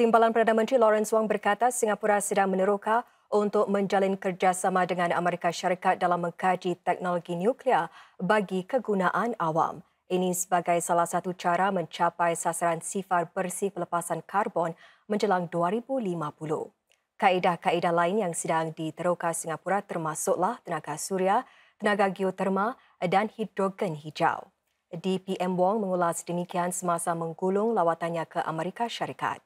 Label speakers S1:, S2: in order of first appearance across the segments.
S1: Timbalan Perdana Menteri Lawrence Wong berkata Singapura sedang meneroka untuk menjalin kerjasama dengan Amerika Syarikat dalam mengkaji teknologi nuklear bagi kegunaan awam. Ini sebagai salah satu cara mencapai sasaran sifar bersih pelepasan karbon menjelang 2050. Kaedah-kaedah lain yang sedang diteroka Singapura termasuklah tenaga suria, tenaga geotermal dan hidrogen hijau. DPM Wong mengulas demikian semasa menggulung lawatannya ke Amerika Syarikat.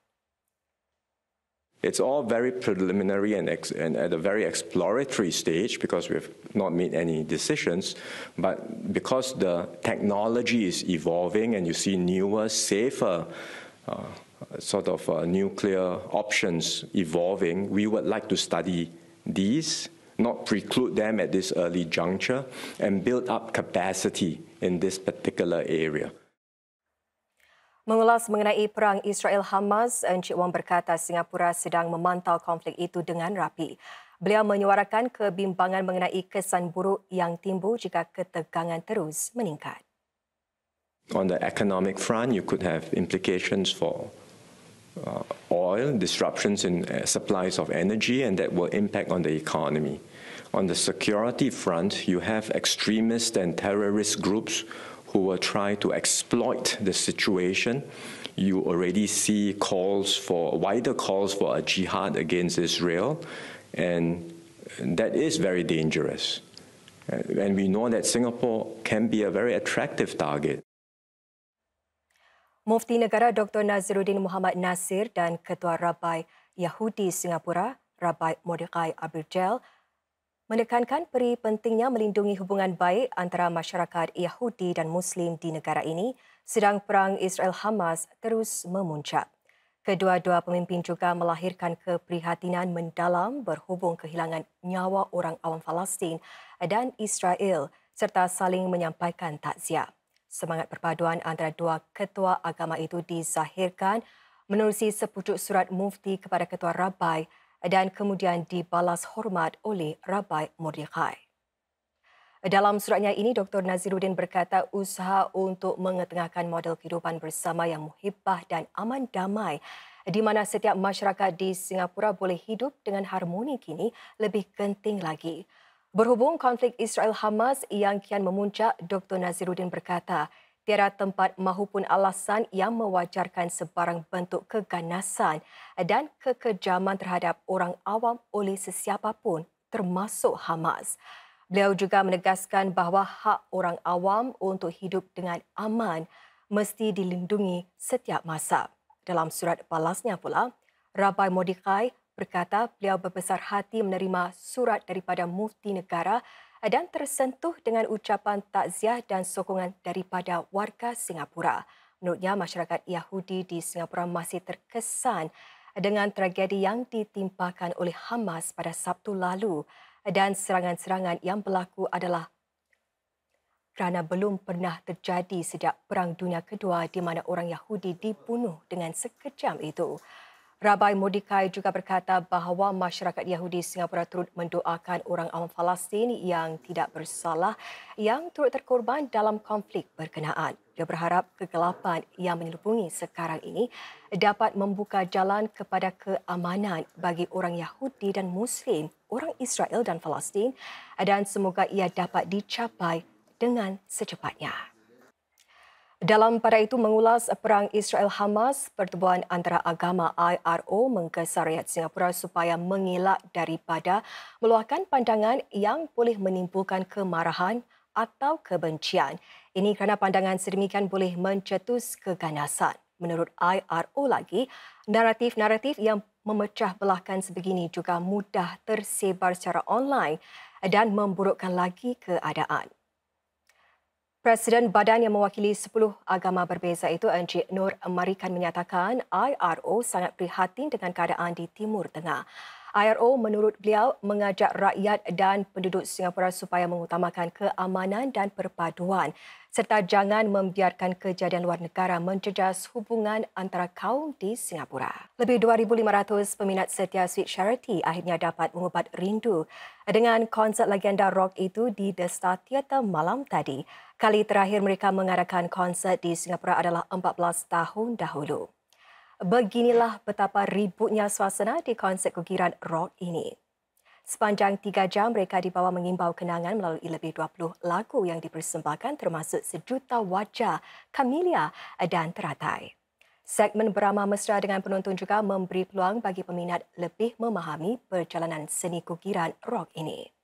S2: It's all very preliminary and, ex- and at a very exploratory stage because we have not made any decisions. But because the technology is evolving and you see newer, safer, uh, sort of uh, nuclear options evolving, we would like to study these, not preclude them at this early juncture, and build up capacity in this particular area.
S1: Mengulas mengenai perang Israel-Hamas, Encik Wong berkata Singapura sedang memantau konflik itu dengan rapi. Beliau menyuarakan kebimbangan mengenai kesan buruk yang timbul jika ketegangan terus meningkat.
S2: On the economic front, you could have implications for uh, oil, disruptions in uh, supplies of energy and that will impact on the economy. On the security front, you have extremist and terrorist groups who will try to exploit the situation. You already see calls for wider calls for a jihad against Israel, and that is very dangerous. Uh, and we know that Singapore can be a very attractive target.
S1: Mufti Negara Dr. Naziruddin Muhammad Nasir dan Ketua Rabai Yahudi Singapura, Rabai Mordecai Abirjel, menekankan peri pentingnya melindungi hubungan baik antara masyarakat Yahudi dan Muslim di negara ini, sedang perang Israel-Hamas terus memuncak. Kedua-dua pemimpin juga melahirkan keprihatinan mendalam berhubung kehilangan nyawa orang awam Palestin dan Israel serta saling menyampaikan takziah. Semangat perpaduan antara dua ketua agama itu dizahirkan menerusi sepucuk surat mufti kepada ketua rabai dan kemudian dibalas hormat oleh Rabai Mordechai. Dalam suratnya ini, Dr. Naziruddin berkata usaha untuk mengetengahkan model kehidupan bersama yang muhibah dan aman damai di mana setiap masyarakat di Singapura boleh hidup dengan harmoni kini lebih genting lagi. Berhubung konflik Israel-Hamas yang kian memuncak, Dr. Naziruddin berkata, tiada tempat mahupun alasan yang mewajarkan sebarang bentuk keganasan dan kekejaman terhadap orang awam oleh sesiapa pun termasuk Hamas. Beliau juga menegaskan bahawa hak orang awam untuk hidup dengan aman mesti dilindungi setiap masa. Dalam surat balasnya pula, Rabai Modikai berkata beliau berbesar hati menerima surat daripada mufti negara dan tersentuh dengan ucapan takziah dan sokongan daripada warga Singapura. Menurutnya, masyarakat Yahudi di Singapura masih terkesan dengan tragedi yang ditimpakan oleh Hamas pada Sabtu lalu dan serangan-serangan yang berlaku adalah kerana belum pernah terjadi sejak Perang Dunia Kedua di mana orang Yahudi dibunuh dengan sekejam itu. Rabai Mordecai juga berkata bahawa masyarakat Yahudi Singapura turut mendoakan orang awam Palestin yang tidak bersalah yang turut terkorban dalam konflik berkenaan. Dia berharap kegelapan yang menyelubungi sekarang ini dapat membuka jalan kepada keamanan bagi orang Yahudi dan Muslim, orang Israel dan Palestin dan semoga ia dapat dicapai dengan secepatnya. Dalam pada itu mengulas perang Israel-Hamas, pertubuhan antara agama IRO mengkesar rakyat Singapura supaya mengelak daripada meluahkan pandangan yang boleh menimbulkan kemarahan atau kebencian. Ini kerana pandangan sedemikian boleh mencetus keganasan. Menurut IRO lagi, naratif-naratif yang memecah belahkan sebegini juga mudah tersebar secara online dan memburukkan lagi keadaan. Presiden badan yang mewakili 10 agama berbeza itu Encik Nur Marikan menyatakan IRO sangat prihatin dengan keadaan di Timur Tengah. IRO menurut beliau mengajak rakyat dan penduduk Singapura supaya mengutamakan keamanan dan perpaduan serta jangan membiarkan kejadian luar negara mencejas hubungan antara kaum di Singapura. Lebih 2,500 peminat setia Sweet Charity akhirnya dapat mengubat rindu dengan konsert legenda rock itu di The Star Theatre malam tadi. Kali terakhir mereka mengadakan konsert di Singapura adalah 14 tahun dahulu. Beginilah betapa ributnya suasana di konsert kegiran rock ini. Sepanjang tiga jam, mereka dibawa mengimbau kenangan melalui lebih 20 lagu yang dipersembahkan termasuk sejuta wajah, kamelia dan teratai. Segmen berama mesra dengan penonton juga memberi peluang bagi peminat lebih memahami perjalanan seni kugiran rock ini.